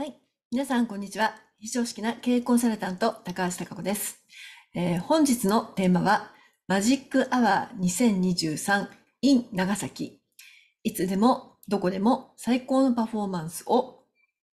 はい。皆さん、こんにちは。非常識な経営コンサルタント、高橋貴子です。えー、本日のテーマは、マジックアワー2023 in 長崎。いつでも、どこでも最高のパフォーマンスを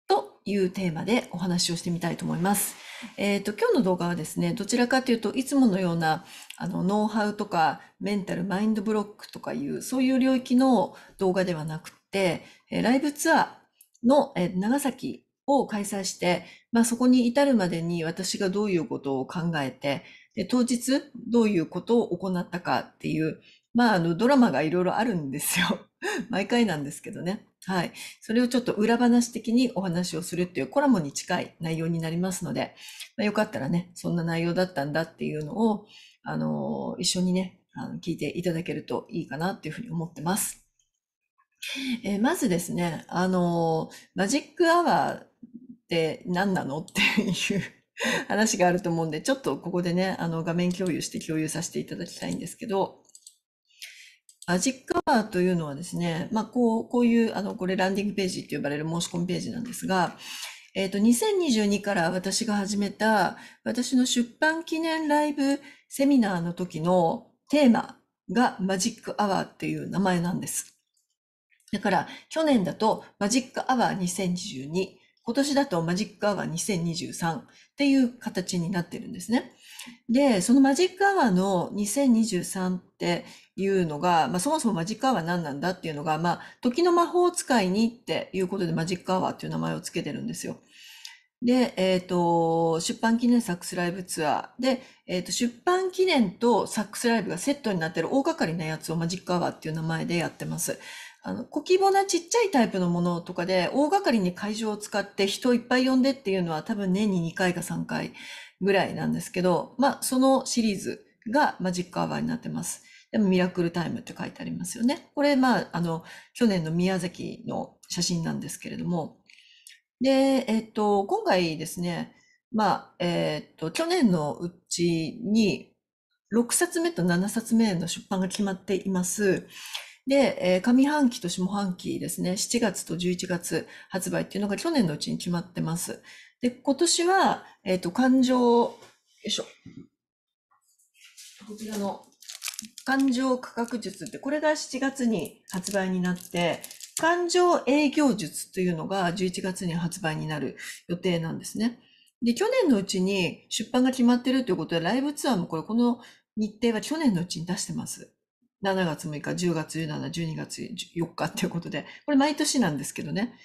というテーマでお話をしてみたいと思います。えっ、ー、と、今日の動画はですね、どちらかというといつものような、あの、ノウハウとか、メンタル、マインドブロックとかいう、そういう領域の動画ではなくて、ライブツアーの、え長崎を開催して、まあ、そこに至るまでに私がどういうことを考えて、で当日どういうことを行ったかっていう、まあ、あのドラマがいろいろあるんですよ。毎回なんですけどね。はい。それをちょっと裏話的にお話をするっていうコラムに近い内容になりますので、まあ、よかったらね、そんな内容だったんだっていうのを、あの、一緒にね、あの聞いていただけるといいかなっていうふうに思ってます。えー、まずですね、あのー、マジックアワーって何なのっていう 話があると思うんで、ちょっとここでね、あの、画面共有して共有させていただきたいんですけど、マジックアワーというのはですね、まあ、こう、こういう、あの、これランディングページって呼ばれる申し込みページなんですが、えっ、ー、と、2022から私が始めた、私の出版記念ライブセミナーの時のテーマがマジックアワーっていう名前なんです。だから、去年だとマジックアワー2022、今年だとマジックアワー2023っていう形になってるんですね。で、そのマジックアワーの2023っていうのが、まあ、そもそもマジックアワー何なんだっていうのが、まあ、時の魔法使いにっていうことでマジックアワーっていう名前をつけてるんですよ。で、えっ、ー、と、出版記念サックスライブツアーで、えっ、ー、と、出版記念とサックスライブがセットになってる大掛かりなやつをマジックアワーっていう名前でやってます。あの、小規模なちっちゃいタイプのものとかで、大掛かりに会場を使って人いっぱい呼んでっていうのは多分年に2回か3回ぐらいなんですけど、まあ、そのシリーズがマジックアワーになってます。でもミラクルタイムって書いてありますよね。これ、まあ、あの、去年の宮崎の写真なんですけれども。で、えっと、今回ですね、まあ、えっと、去年のうちに、6冊目と7冊目の出版が決まっています。で、えー、上半期と下半期ですね、7月と11月発売っていうのが去年のうちに決まってます。で、今年は、えっ、ー、と、感情、よいしょ。こちらの、感情価格術って、これが7月に発売になって、感情営業術というのが11月に発売になる予定なんですね。で、去年のうちに出版が決まってるということで、ライブツアーもこれ、この日程は去年のうちに出してます。7月6日、10月17、12月4日っていうことで、これ毎年なんですけどね。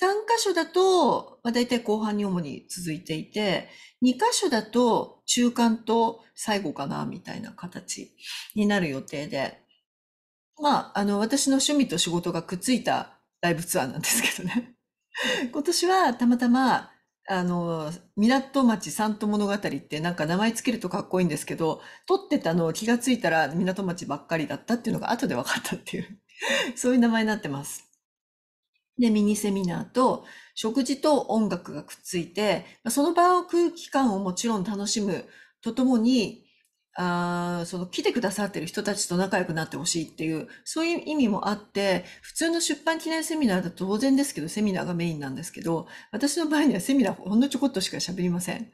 3箇所だと、まあ、大体後半に主に続いていて、2箇所だと中間と最後かな、みたいな形になる予定で。まあ、あの、私の趣味と仕事がくっついたライブツアーなんですけどね。今年はたまたまあの、港町三都物語ってなんか名前つけるとかっこいいんですけど、撮ってたのを気がついたら港町ばっかりだったっていうのが後で分かったっていう そういう名前になってます。で、ミニセミナーと食事と音楽がくっついて、その場を空気感をもちろん楽しむとともに、あその来てくださってる人たちと仲良くなってほしいっていう、そういう意味もあって、普通の出版記念セミナーだと当然ですけど、セミナーがメインなんですけど、私の場合にはセミナーほんのちょこっとしか喋りません。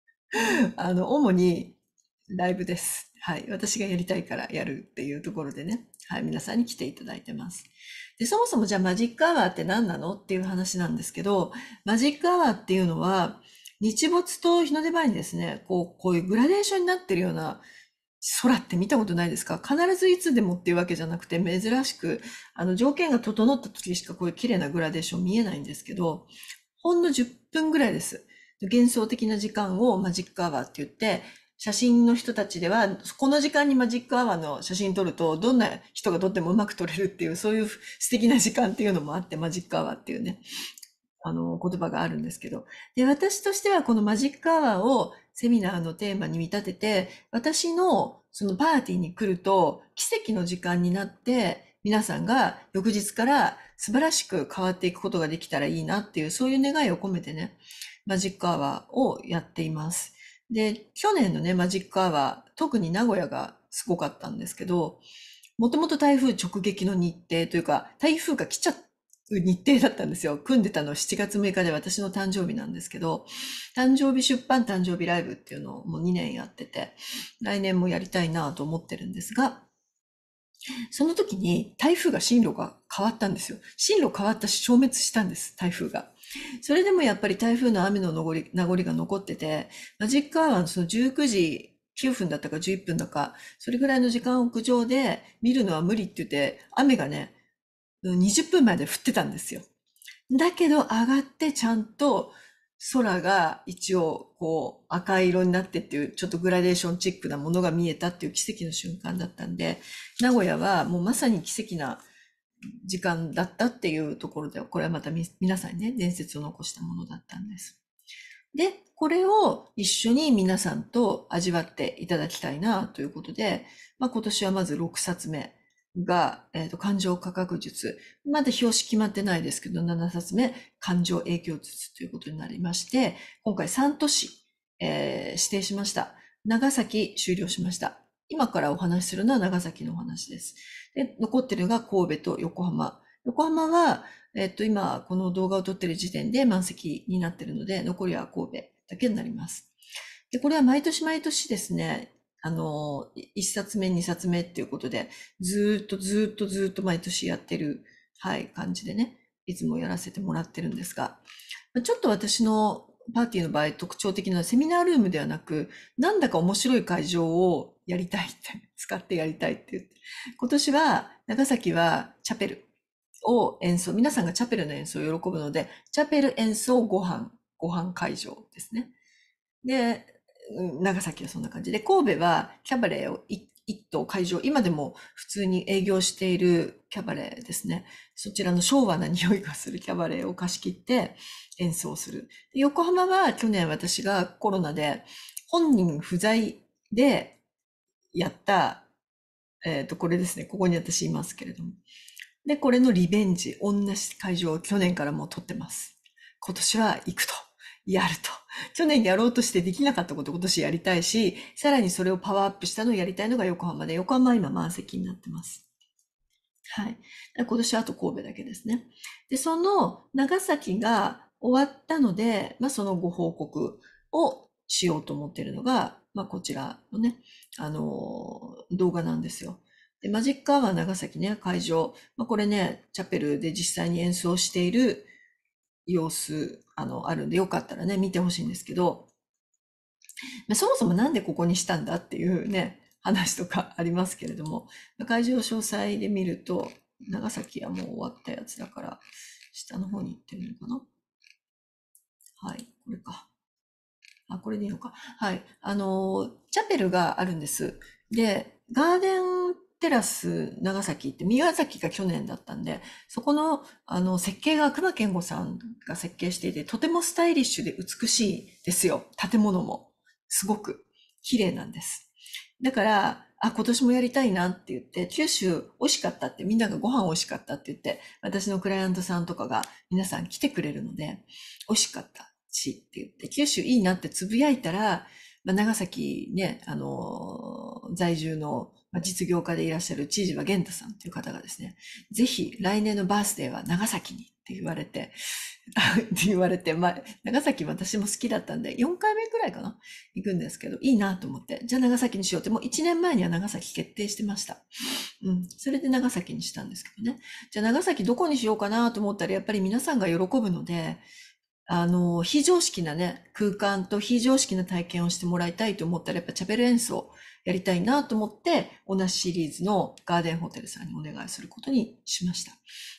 あの、主にライブです。はい。私がやりたいからやるっていうところでね、はい。皆さんに来ていただいてます。で、そもそもじゃあマジックアワーって何なのっていう話なんですけど、マジックアワーっていうのは、日没と日の出前にですね、こう、こういうグラデーションになってるような空って見たことないですか必ずいつでもっていうわけじゃなくて、珍しく、あの、条件が整った時しかこういう綺麗なグラデーション見えないんですけど、ほんの10分ぐらいです。幻想的な時間をマジックアワーって言って、写真の人たちでは、この時間にマジックアワーの写真撮ると、どんな人が撮ってもうまく撮れるっていう、そういう素敵な時間っていうのもあって、マジックアワーっていうね、あの言葉があるんですけど。で、私としてはこのマジックアワーをセミナーのテーマに見立てて、私のそのパーティーに来ると奇跡の時間になって、皆さんが翌日から素晴らしく変わっていくことができたらいいなっていう、そういう願いを込めてね、マジックアワーをやっています。で、去年のね、マジックアワー、特に名古屋がすごかったんですけど、もともと台風直撃の日程というか、台風が来ちゃっ日程だったんですよ。組んでたの7月6日で私の誕生日なんですけど、誕生日出版、誕生日ライブっていうのをもう2年やってて、来年もやりたいなと思ってるんですが、その時に台風が進路が変わったんですよ。進路変わったし消滅したんです、台風が。それでもやっぱり台風の雨の名残名残が残ってて、マジックアワーのその19時9分だったか11分だか、それぐらいの時間屋上で見るのは無理って言って、雨がね、20分まで降ってたんですよ。だけど上がってちゃんと空が一応こう赤色になってっていうちょっとグラデーションチックなものが見えたっていう奇跡の瞬間だったんで、名古屋はもうまさに奇跡な時間だったっていうところで、これはまた皆さんにね、伝説を残したものだったんです。で、これを一緒に皆さんと味わっていただきたいなということで、まあ、今年はまず6冊目が、えっ、ー、と、感情価格術。まだ表紙決まってないですけど、7冊目、感情影響術ということになりまして、今回3都市、えー、指定しました。長崎終了しました。今からお話しするのは長崎のお話です。で、残ってるのが神戸と横浜。横浜は、えっ、ー、と、今、この動画を撮ってる時点で満席になってるので、残りは神戸だけになります。で、これは毎年毎年ですね、あの、1冊目、2冊目っていうことで、ずっとずっとずっと毎年やってる、はい、感じでね、いつもやらせてもらってるんですが、ちょっと私のパーティーの場合特徴的なセミナールームではなく、なんだか面白い会場をやりたいって、使ってやりたいって言って。今年は長崎はチャペルを演奏、皆さんがチャペルの演奏を喜ぶので、チャペル演奏ご飯、ご飯会場ですね。で、長崎はそんな感じで、神戸はキャバレーを一棟会場、今でも普通に営業しているキャバレーですね。そちらの昭和な匂いがするキャバレーを貸し切って演奏する。横浜は去年私がコロナで本人不在でやった、えっ、ー、と、これですね。ここに私いますけれども。で、これのリベンジ、同じ会場を去年からもう撮ってます。今年は行くと、やると。去年やろうとしてできなかったこと今年やりたいし、さらにそれをパワーアップしたのをやりたいのが横浜で、横浜は今満席になってます。はい。今年はあと神戸だけですね。で、その長崎が終わったので、まあそのご報告をしようと思っているのが、まあこちらのね、あのー、動画なんですよ。で、マジックアワー長崎ね、会場。まあこれね、チャペルで実際に演奏している様子、あの、あるんで、よかったらね、見てほしいんですけど、そもそもなんでここにしたんだっていうね、話とかありますけれども、会場詳細で見ると、長崎はもう終わったやつだから、下の方に行ってるのかなはい、これか。あ、これでいいのか。はい。あの、チャペルがあるんです。で、ガーデンテラス長崎って宮崎が去年だったんでそこのあの設計が熊健吾さんが設計していてとてもスタイリッシュで美しいですよ建物もすごく綺麗なんですだからあ今年もやりたいなって言って九州美味しかったってみんながご飯美味しかったって言って私のクライアントさんとかが皆さん来てくれるので美味しかったしって言って九州いいなってつぶやいたら、まあ、長崎ねあの在住の実業家でいらっしゃる知事は玄太さんという方がですね、ぜひ来年のバースデーは長崎にって言われて、っ て言われて、まあ、長崎私も好きだったんで、4回目くらいかな行くんですけど、いいなと思って、じゃあ長崎にしようって、もう1年前には長崎決定してました。うん。それで長崎にしたんですけどね。じゃあ長崎どこにしようかなと思ったら、やっぱり皆さんが喜ぶので、あの、非常識なね、空間と非常識な体験をしてもらいたいと思ったら、やっぱチャペル演奏やりたいなと思って、同じシリーズのガーデンホテルさんにお願いすることにしました。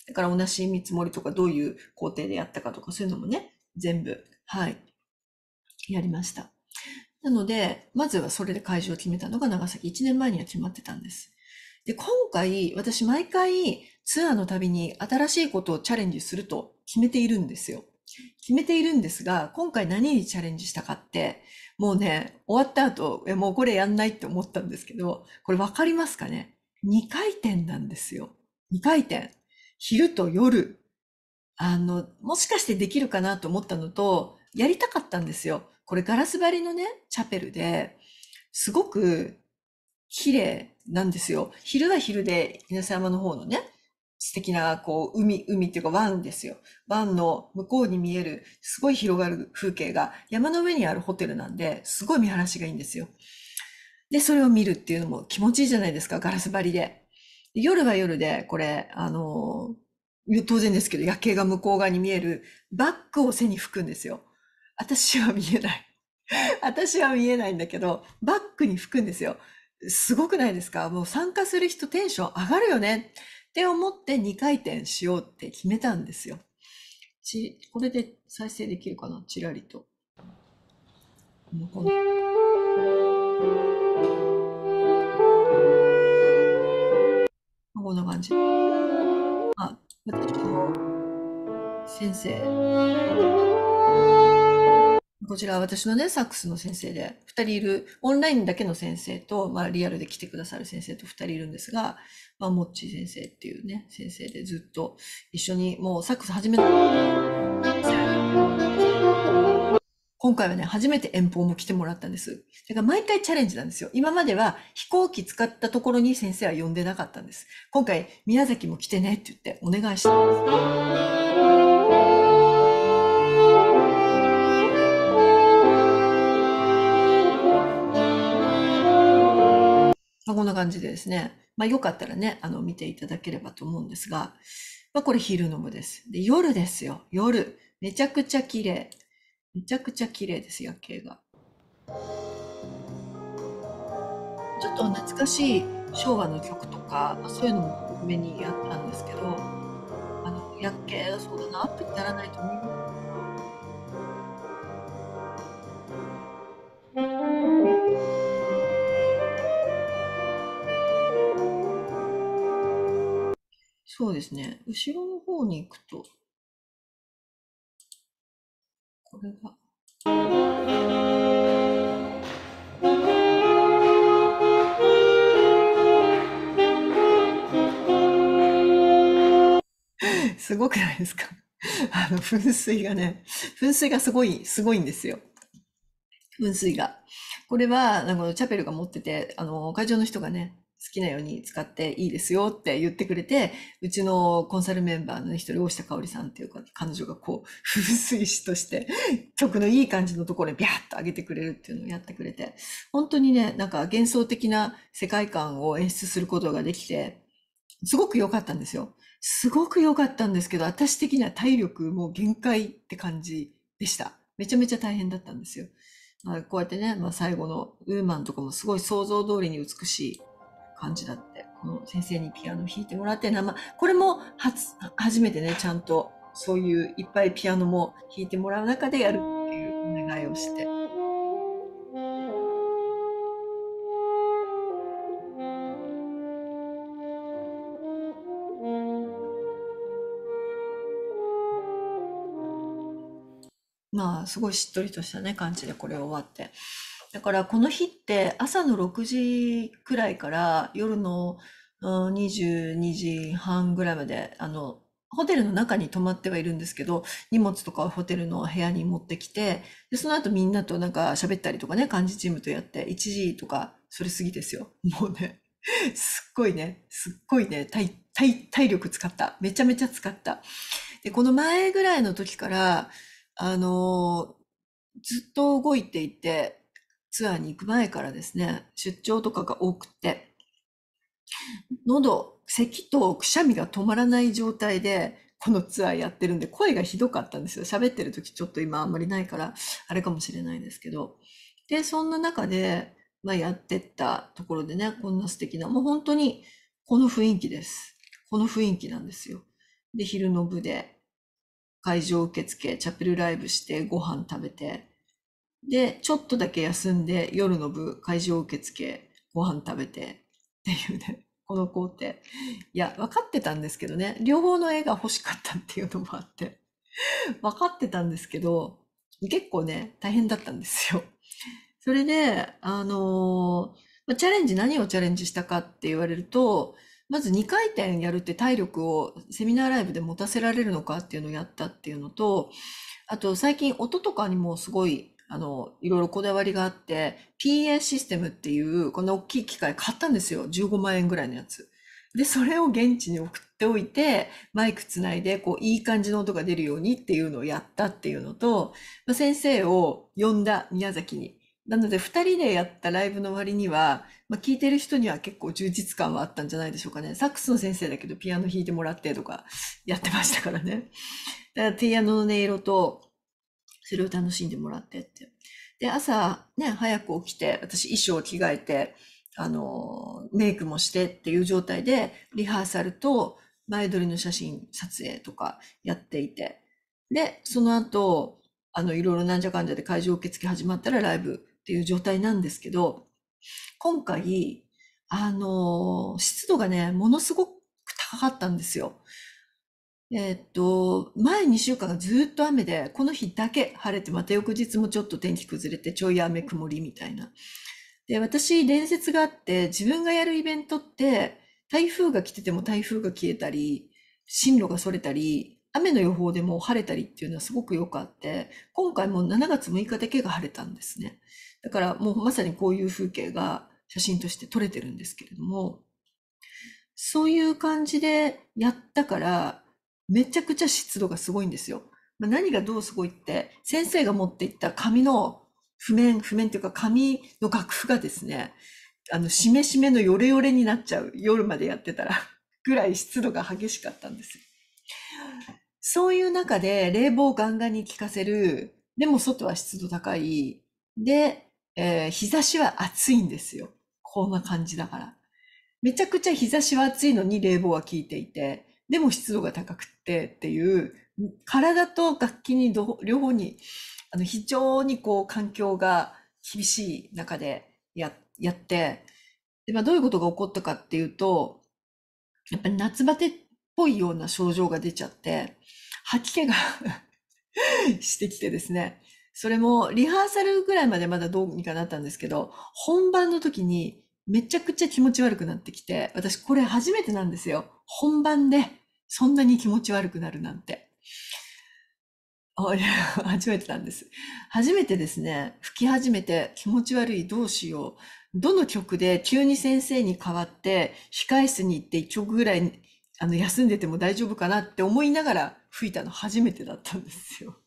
だから同じ見積もりとかどういう工程でやったかとかそういうのもね、全部、はい、やりました。なので、まずはそれで会場を決めたのが長崎1年前には決まってたんです。で、今回、私毎回ツアーの度に新しいことをチャレンジすると決めているんですよ。決めているんですが、今回何にチャレンジしたかって、もうね、終わった後、もうこれやんないって思ったんですけど、これわかりますかね ?2 回転なんですよ。2回転。昼と夜。あの、もしかしてできるかなと思ったのと、やりたかったんですよ。これガラス張りのね、チャペルで、すごく綺麗なんですよ。昼は昼で、稲佐山の方のね、素敵な、こう、海、海っていうか湾ですよ。湾の向こうに見える、すごい広がる風景が山の上にあるホテルなんで、すごい見晴らしがいいんですよ。で、それを見るっていうのも気持ちいいじゃないですか、ガラス張りで。で夜は夜で、これ、あのー、当然ですけど、夜景が向こう側に見えるバッグを背に吹くんですよ。私は見えない。私は見えないんだけど、バッグに吹くんですよ。すごくないですかもう参加する人テンション上がるよね。って思って2回転しようって決めたんですよ。ちこれで再生できるかなちらりと。こんな感じ。あ、先生。こちらは私のね、サックスの先生で、2人いる、オンラインだけの先生と、まあ、リアルで来てくださる先生と2人いるんですが、まあ、モッチー先生っていうね、先生でずっと一緒に、もうサックス始めた。今回はね、初めて遠方も来てもらったんです。だから毎回チャレンジなんですよ。今までは飛行機使ったところに先生は呼んでなかったんです。今回、宮崎も来てねって言ってお願いしたんです。まあ、こんな感じでですね、まあ、よかったらね、あの、見ていただければと思うんですが、まあ、これ昼の部です。で、夜ですよ、夜。めちゃくちゃ綺麗。めちゃくちゃ綺麗です、夜景が。ちょっと懐かしい昭和の曲とか、まあ、そういうのも目にやったんですけど、あの、夜景がそうだなアップにならないと思います。そうですね。後ろの方に行くと、これが。すごくないですか あの、噴水がね、噴水がすごい、すごいんですよ。噴水が。これは、あの、チャペルが持ってて、あの、会場の人がね、好きなように使っていいですよって言ってくれて、うちのコンサルメンバーの一人、大下香織さんっていうか、彼女がこう、風水師として、曲のいい感じのところにビャッと上げてくれるっていうのをやってくれて、本当にね、なんか幻想的な世界観を演出することができて、すごく良かったんですよ。すごく良かったんですけど、私的には体力も限界って感じでした。めちゃめちゃ大変だったんですよ。まあ、こうやってね、まあ、最後のウーマンとかもすごい想像通りに美しい感じだって、この先生にピアノ弾いてもらって生これも初、初めてね、ちゃんとそういういっぱいピアノも弾いてもらう中でやるっていうお願いをして。まあ、すごいしっとりとしたね、感じでこれ終わって。だからこの日って朝の6時くらいから夜の22時半ぐらいまで、あの、ホテルの中に泊まってはいるんですけど、荷物とかはホテルの部屋に持ってきて、で、その後みんなとなんか喋ったりとかね、幹事チームとやって、1時とか、それ過ぎですよ。もうね、すっごいね、すっごいね、体、体、体力使った。めちゃめちゃ使った。で、この前ぐらいの時から、あのずっと動いていて、ツアーに行く前からですね、出張とかが多くて、喉、咳とくしゃみが止まらない状態で、このツアーやってるんで、声がひどかったんですよ。喋ってる時ちょっと今あんまりないから、あれかもしれないですけど。で、そんな中で、まあ、やってったところでね、こんな素敵な、もう本当にこの雰囲気です。この雰囲気なんですよ。で、昼の部で会場受付、チャペルライブしてご飯食べて、で、ちょっとだけ休んで、夜の部、会場受付、ご飯食べてっていうね、この工程。いや、分かってたんですけどね、両方の絵が欲しかったっていうのもあって、分かってたんですけど、結構ね、大変だったんですよ。それで、あのー、チャレンジ、何をチャレンジしたかって言われると、まず2回転やるって体力をセミナーライブで持たせられるのかっていうのをやったっていうのと、あと最近音とかにもすごいあの、いろいろこだわりがあって、PA システムっていう、この大きい機械買ったんですよ。15万円ぐらいのやつ。で、それを現地に送っておいて、マイクつないで、こう、いい感じの音が出るようにっていうのをやったっていうのと、先生を呼んだ宮崎に。なので、二人でやったライブの割には、まあ、聞いてる人には結構充実感はあったんじゃないでしょうかね。サックスの先生だけど、ピアノ弾いてもらってとか、やってましたからね。だから、ピアノの音色と、それを楽しんでもらってって。で、朝ね、早く起きて、私衣装を着替えて、あの、メイクもしてっていう状態で、リハーサルと前撮りの写真撮影とかやっていて。で、その後、あの、いろいろなんじゃかんじゃで会場受付始まったらライブっていう状態なんですけど、今回、あの、湿度がね、ものすごく高かったんですよ。えーっと、前2週間がずっと雨で、この日だけ晴れて、また翌日もちょっと天気崩れて、ちょい雨曇りみたいな。で、私、伝説があって、自分がやるイベントって、台風が来てても台風が消えたり、進路がそれたり、雨の予報でも晴れたりっていうのはすごくよくあって、今回も7月6日だけが晴れたんですね。だからもうまさにこういう風景が写真として撮れてるんですけれども、そういう感じでやったから、めちゃくちゃ湿度がすごいんですよ。何がどうすごいって、先生が持っていった紙の譜面、譜面というか紙の楽譜がですね、あの、しめしめのヨレヨレになっちゃう。夜までやってたら、ぐらい湿度が激しかったんですそういう中で冷房ガンガンに効かせる、でも外は湿度高い、で、えー、日差しは暑いんですよ。こんな感じだから。めちゃくちゃ日差しは暑いのに冷房は効いていて、でも湿度が高くってっていう体と楽器に両方にあの非常にこう環境が厳しい中でややってで、まあ、どういうことが起こったかっていうとやっぱり夏バテっぽいような症状が出ちゃって吐き気が してきてですねそれもリハーサルぐらいまでまだどうにかなったんですけど本番の時にめちゃくちゃ気持ち悪くなってきて、私これ初めてなんですよ。本番でそんなに気持ち悪くなるなんて。あれ、初めてなんです。初めてですね、吹き始めて気持ち悪いどうしよう。どの曲で急に先生に代わって控室に行って1曲ぐらいあの休んでても大丈夫かなって思いながら吹いたの初めてだったんですよ。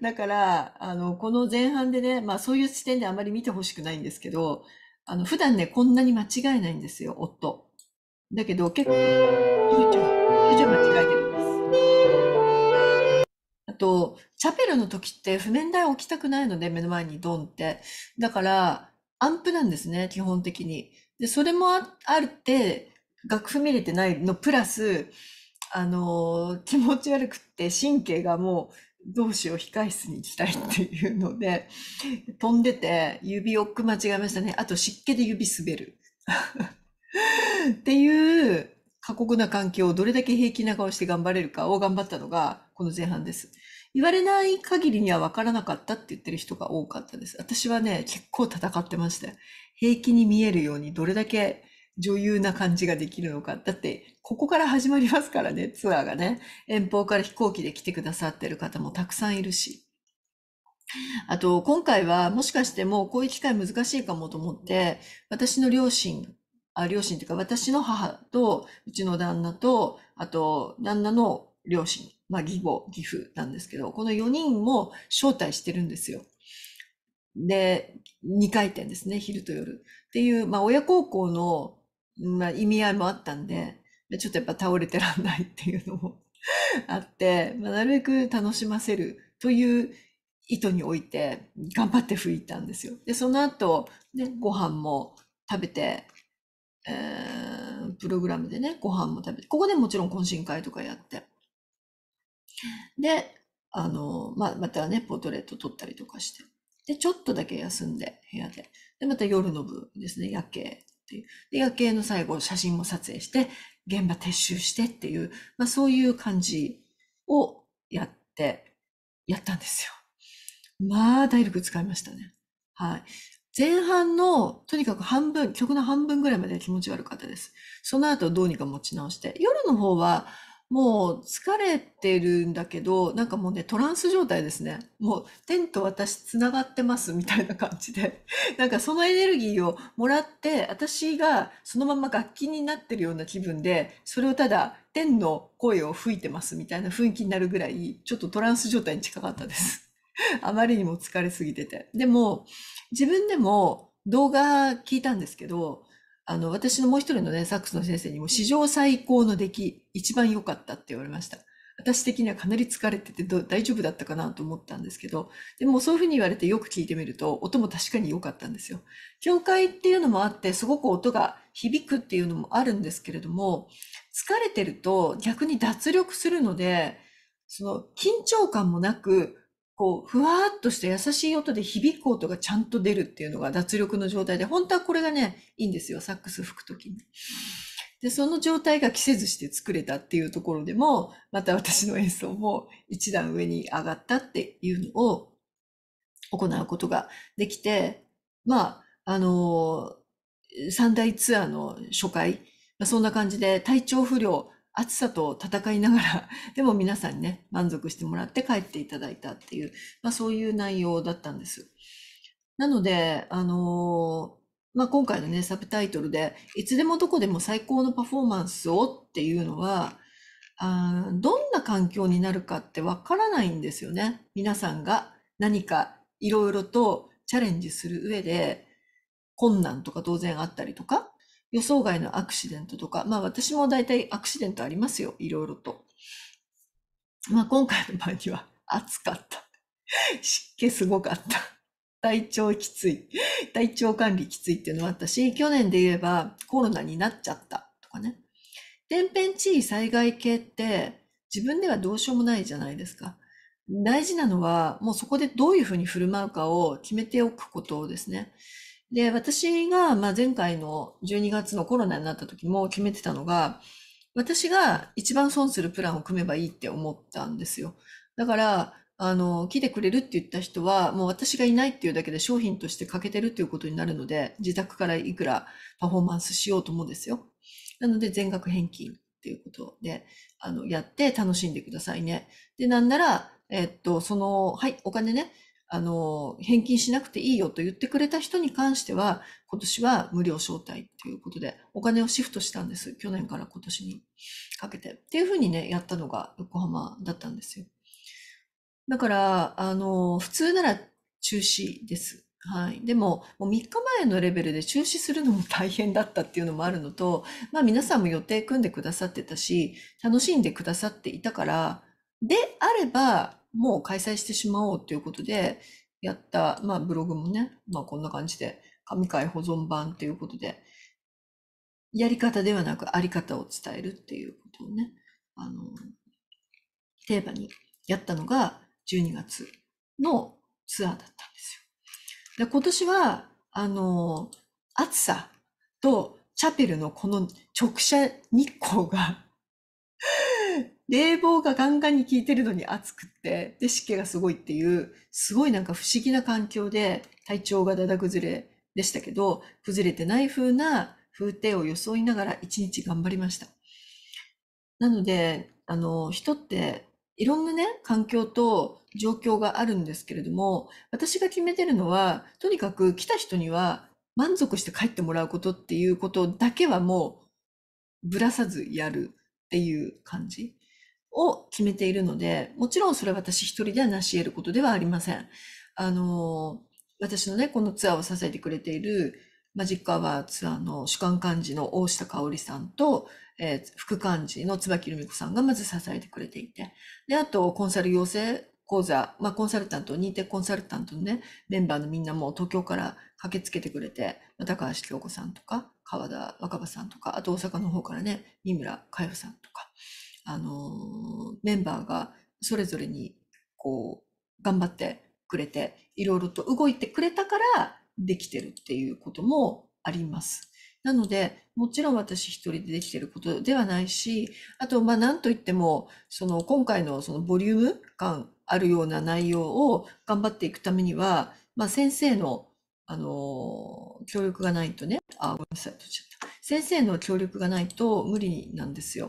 だから、あの、この前半でね、まあそういう視点であまり見てほしくないんですけど、あの、普段ね、こんなに間違えないんですよ、夫。だけど、結構、ちょいちょい、ちょい間違えてるんです。あと、チャペルの時って譜面台置きたくないので、目の前にドンって。だから、アンプなんですね、基本的に。で、それもああるって、楽譜見れてないの、プラス、あのー、気持ち悪くって神経がもう同士を控室に行きたいっていうので、飛んでて指をく間違えましたね。あと湿気で指滑る。っていう過酷な環境をどれだけ平気な顔して頑張れるかを頑張ったのがこの前半です。言われない限りには分からなかったって言ってる人が多かったです。私はね、結構戦ってました。よ。平気に見えるようにどれだけ女優な感じができるのか。だってここから始まりますからね、ツアーがね。遠方から飛行機で来てくださってる方もたくさんいるし。あと、今回はもしかしてもうこういう機会難しいかもと思って、私の両親、あ両親というか私の母と、うちの旦那と、あと、旦那の両親、まあ、義母、義父なんですけど、この4人も招待してるんですよ。で、2回転ですね、昼と夜。っていう、まあ、親孝行の、まあ、意味合いもあったんで、ちょっとやっぱ倒れてらんないっていうのも あって、まあ、なるべく楽しませるという意図において頑張って吹いたんですよ。で、その後、ね、ご飯も食べて、えー、プログラムでね、ご飯も食べて、ここでもちろん懇親会とかやって。で、あの、まあ、またね、ポートレート撮ったりとかして。で、ちょっとだけ休んで、部屋で。で、また夜の部ですね、夜景っていう。で、夜景の最後、写真も撮影して、現場撤収してっていう、まあ、そういう感じをやって、やったんですよ。まあ、体力使いましたね。はい。前半の、とにかく半分、曲の半分ぐらいまで気持ち悪かったです。その後どうにか持ち直して、夜の方は、もう疲れてるんだけど、なんかもうね、トランス状態ですね。もう、天と私つながってますみたいな感じで、なんかそのエネルギーをもらって、私がそのまま楽器になってるような気分で、それをただ天の声を吹いてますみたいな雰囲気になるぐらい、ちょっとトランス状態に近かったです。あまりにも疲れすぎてて。でも、自分でも動画聞いたんですけど、あの、私のもう一人のね、サックスの先生にも、史上最高の出来、一番良かったって言われました。私的にはかなり疲れてて大丈夫だったかなと思ったんですけど、でもそういうふうに言われてよく聞いてみると、音も確かに良かったんですよ。教会っていうのもあって、すごく音が響くっていうのもあるんですけれども、疲れてると逆に脱力するので、その緊張感もなく、こう、ふわーっとした優しい音で響く音がちゃんと出るっていうのが脱力の状態で、本当はこれがね、いいんですよ。サックス吹くときに。で、その状態が着せずして作れたっていうところでも、また私の演奏も一段上に上がったっていうのを行うことができて、まあ、あのー、三大ツアーの初回、そんな感じで体調不良、暑さと戦いながら、でも皆さんにね、満足してもらって帰っていただいたっていう、まあそういう内容だったんです。なので、あのー、まあ今回のね、サブタイトルで、いつでもどこでも最高のパフォーマンスをっていうのは、あどんな環境になるかってわからないんですよね。皆さんが何かいろいろとチャレンジする上で、困難とか当然あったりとか、予想外のアクシデントとか、まあ私も大体アクシデントありますよ、いろいろと。まあ今回の場合には暑かった。湿気すごかった。体調きつい。体調管理きついっていうのもあったし、去年で言えばコロナになっちゃったとかね。天変地異災害系って自分ではどうしようもないじゃないですか。大事なのはもうそこでどういうふうに振る舞うかを決めておくことですね。で、私が、まあ、前回の12月のコロナになった時も決めてたのが、私が一番損するプランを組めばいいって思ったんですよ。だから、あの、来てくれるって言った人は、もう私がいないっていうだけで商品として欠けてるっていうことになるので、自宅からいくらパフォーマンスしようと思うんですよ。なので、全額返金っていうことで、あの、やって楽しんでくださいね。で、なんなら、えっと、その、はい、お金ね、あの、返金しなくていいよと言ってくれた人に関しては、今年は無料招待っていうことで、お金をシフトしたんです。去年から今年にかけて。っていうふうにね、やったのが横浜だったんですよ。だから、あの、普通なら中止です。はい。でも、もう3日前のレベルで中止するのも大変だったっていうのもあるのと、まあ皆さんも予定組んでくださってたし、楽しんでくださっていたから、であれば、もう開催してしまおうということで、やった、まあ、ブログもね、まあ、こんな感じで、神回保存版ということで、やり方ではなく、あり方を伝えるっていうことをね、あの、テーマにやったのが、12月のツアーだったんですよ。で、今年は、あの、暑さとチャペルのこの直射日光が冷房がガンガンに効いてるのに暑くって、で、湿気がすごいっていう、すごいなんか不思議な環境で体調がだだ崩れでしたけど、崩れてない風な風景を装いながら一日頑張りました。なので、あの、人っていろんなね、環境と状況があるんですけれども、私が決めてるのは、とにかく来た人には満足して帰ってもらうことっていうことだけはもう、ぶらさずやるっていう感じ。を決めているので、もちろんそれは私一人では成し得ることではありません。あの、私のね、このツアーを支えてくれているマジックアワーツアーの主幹幹事の大下香織さんと、えー、副幹事の椿留美子さんがまず支えてくれていて、で、あと、コンサル養成講座、まあ、コンサルタント、認定コンサルタントのね、メンバーのみんなも東京から駆けつけてくれて、高橋京子さんとか、川田若葉さんとか、あと大阪の方からね、三村佳代さんとか、あの、メンバーがそれぞれに、こう、頑張ってくれて、いろいろと動いてくれたから、できてるっていうこともあります。なので、もちろん私一人でできてることではないし、あと、まあ、なんといっても、その、今回のそのボリューム感あるような内容を頑張っていくためには、まあ、先生の、あのー、協力がないとね、あ、ごめんなさい、先生の協力がないと無理なんですよ。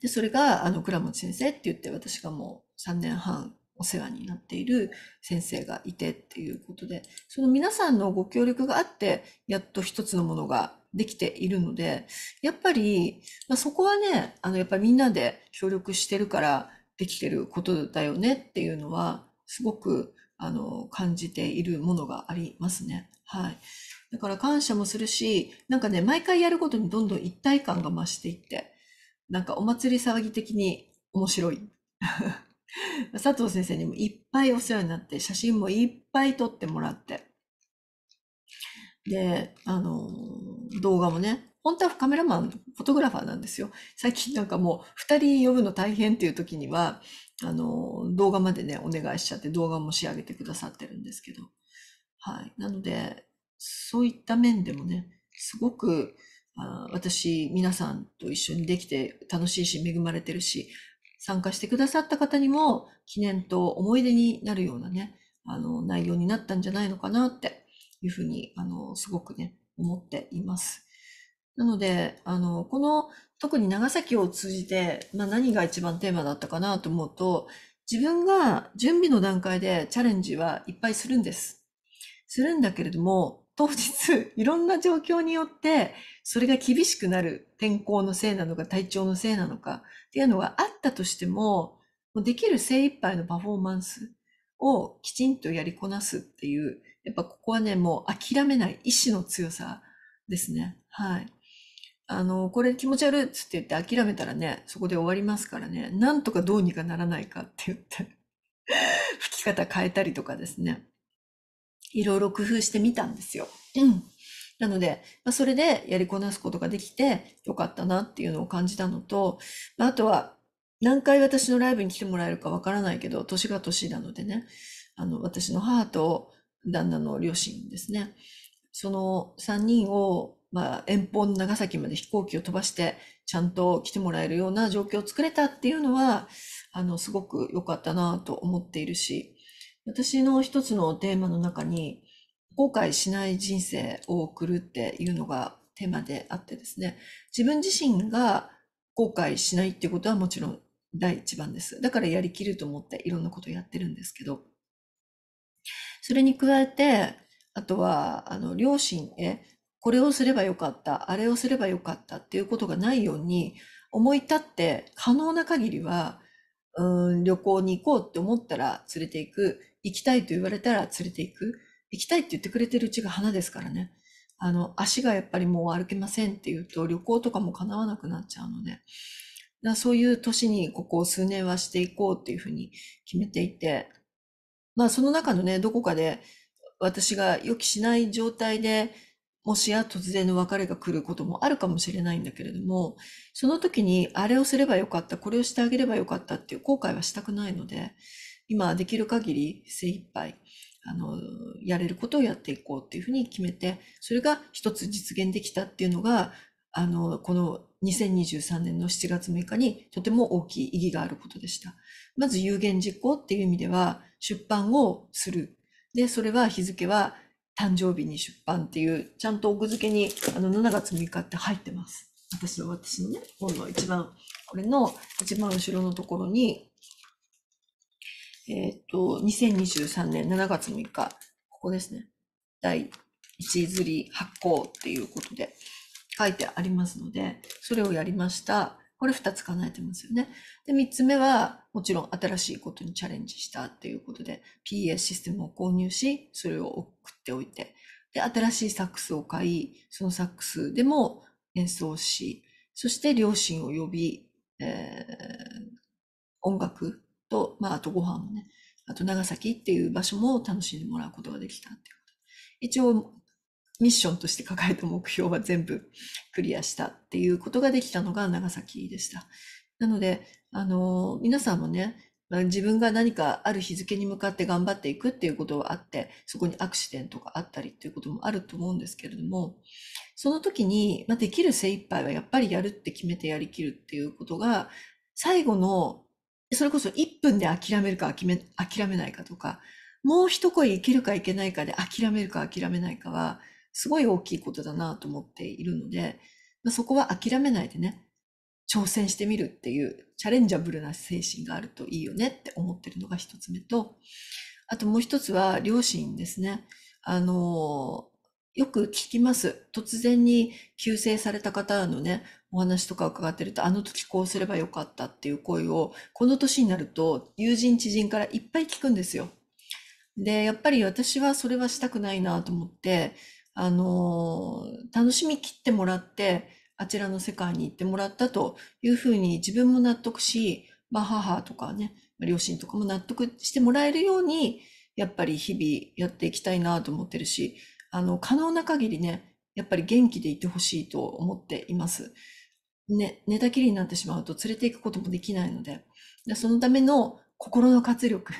で、それが、あの、倉持先生って言って、私がもう3年半お世話になっている先生がいてっていうことで、その皆さんのご協力があって、やっと一つのものができているので、やっぱり、まあ、そこはね、あの、やっぱりみんなで協力してるからできてることだよねっていうのは、すごく、あの、感じているものがありますね。はい。だから感謝もするし、なんかね、毎回やることにどんどん一体感が増していって、なんかお祭り騒ぎ的に面白い。佐藤先生にもいっぱいお世話になって、写真もいっぱい撮ってもらって。で、あの、動画もね、本当はカメラマン、フォトグラファーなんですよ。最近なんかもう2人呼ぶの大変っていう時には、あの、動画までね、お願いしちゃって動画も仕上げてくださってるんですけど。はい。なので、そういった面でもね、すごく、私、皆さんと一緒にできて楽しいし、恵まれてるし、参加してくださった方にも記念と思い出になるようなね、あの、内容になったんじゃないのかなっていうふうに、あの、すごくね、思っています。なので、あの、この、特に長崎を通じて、まあ、何が一番テーマだったかなと思うと、自分が準備の段階でチャレンジはいっぱいするんです。するんだけれども、当日、いろんな状況によって、それが厳しくなる天候のせいなのか、体調のせいなのかっていうのがあったとしても、できる精一杯のパフォーマンスをきちんとやりこなすっていう、やっぱここはね、もう諦めない意志の強さですね。はい。あの、これ気持ち悪いっつって言って諦めたらね、そこで終わりますからね、なんとかどうにかならないかって言って、吹き方変えたりとかですね。いろいろ工夫してみたんですよ。うん。なので、まあ、それでやりこなすことができてよかったなっていうのを感じたのと、まあ、あとは何回私のライブに来てもらえるかわからないけど、年が年なのでね、あの、私の母と旦那の両親ですね。その3人を、まあ、遠方の長崎まで飛行機を飛ばして、ちゃんと来てもらえるような状況を作れたっていうのは、あの、すごく良かったなと思っているし、私の一つのテーマの中に、後悔しない人生を送るっていうのがテーマであってですね、自分自身が後悔しないっていうことはもちろん第一番です。だからやりきると思っていろんなことやってるんですけど、それに加えて、あとは、あの、両親へ、これをすればよかった、あれをすればよかったっていうことがないように、思い立って可能な限りは、うん、旅行に行こうって思ったら連れて行く、行きたいと言われたら連れて行く。行きたいって言ってくれてるうちが花ですからね。あの、足がやっぱりもう歩けませんっていうと旅行とかも叶わなくなっちゃうので、だそういう年にここ数年はしていこうっていうふうに決めていて、まあその中のね、どこかで私が予期しない状態で、もしや突然の別れが来ることもあるかもしれないんだけれども、その時にあれをすればよかった、これをしてあげればよかったっていう後悔はしたくないので、今できる限り精一杯あのやれることをやっていこうっていうふうに決めてそれが一つ実現できたっていうのがあのこの2023年の7月6日にとても大きい意義があることでした。まず有言実行っていう意味では出版をする。で、それは日付は誕生日に出版っていう、ちゃんと奥付けにあの7月6日って入ってます。私の私のね、本の一番、これの一番後ろのところに、えっ、ー、と、2023年7月6日、ここですね。第1釣り発行っていうことで書いてありますので、それをやりました。これ2つ叶えてますよね。で、3つ目は、もちろん新しいことにチャレンジしたっていうことで、PA システムを購入し、それを送っておいて、で、新しいサックスを買い、そのサックスでも演奏し、そして両親を呼び、えー、音楽と、まあ、あとご飯もね、あと長崎っていう場所も楽しんでもらうことができたっていうこと。一応、ミッションとして抱えた目標は全部クリアしたっていうことができたのが長崎でした。なので、あの、皆さんもね、自分が何かある日付に向かって頑張っていくっていうことはあって、そこにアクシデントがあったりっていうこともあると思うんですけれども、その時に、まあ、できる精一杯はやっぱりやるって決めてやりきるっていうことが、最後のそれこそ1分で諦めるか諦め諦めないかとか、もう一声いけるかいけないかで諦めるか諦めないかは、すごい大きいことだなと思っているので、まあ、そこは諦めないでね、挑戦してみるっていうチャレンジャブルな精神があるといいよねって思ってるのが一つ目と、あともう一つは両親ですね。あの、よく聞きます。突然に急性された方のね、お話とか伺ってると、あの時こうすればよかったっていう声を、この年になると友人知人からいっぱい聞くんですよ。で、やっぱり私はそれはしたくないなと思って、あのー、楽しみきってもらって、あちらの世界に行ってもらったというふうに自分も納得し、まあ母とかね、両親とかも納得してもらえるように、やっぱり日々やっていきたいなと思ってるし、あの、可能な限りね、やっぱり元気でいてほしいと思っています。ね、寝たきりになってしまうと連れて行くこともできないので、でそのための心の活力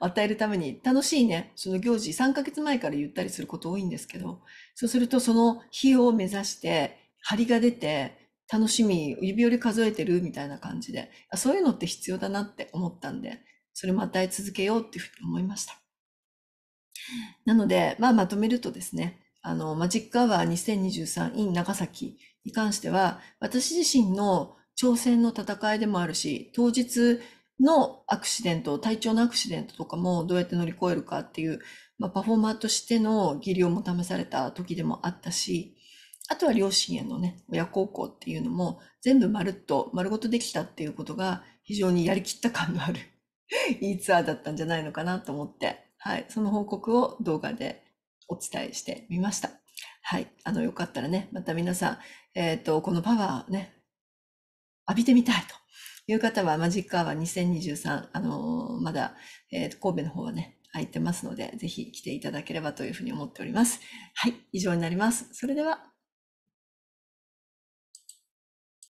を 与えるために楽しいね、その行事3ヶ月前から言ったりすること多いんですけど、そうするとその費用を目指して、張りが出て、楽しみ、指折り数えてるみたいな感じで、そういうのって必要だなって思ったんで、それも与え続けようっていうふうに思いました。なので、まあ、まとめるとですね、あの、マジックアワー2023 in 長崎に関しては、私自身の挑戦の戦いでもあるし、当日のアクシデント、体調のアクシデントとかもどうやって乗り越えるかっていう、まあ、パフォーマーとしての技量も試された時でもあったし、あとは両親へのね、親孝行っていうのも全部まるっと、丸ごとできたっていうことが非常にやりきった感のある いいツアーだったんじゃないのかなと思ってはい、その報告を動画でお伝えしてみました。はい、あの、よかったらね、また皆さん、えっ、ー、と、このパワーね、浴びてみたいという方は、マジックアワー2023、あのまだ、えっ、ー、と、神戸の方はね、空いてますので、ぜひ来ていただければというふうに思っております。はい、以上になります。それでは。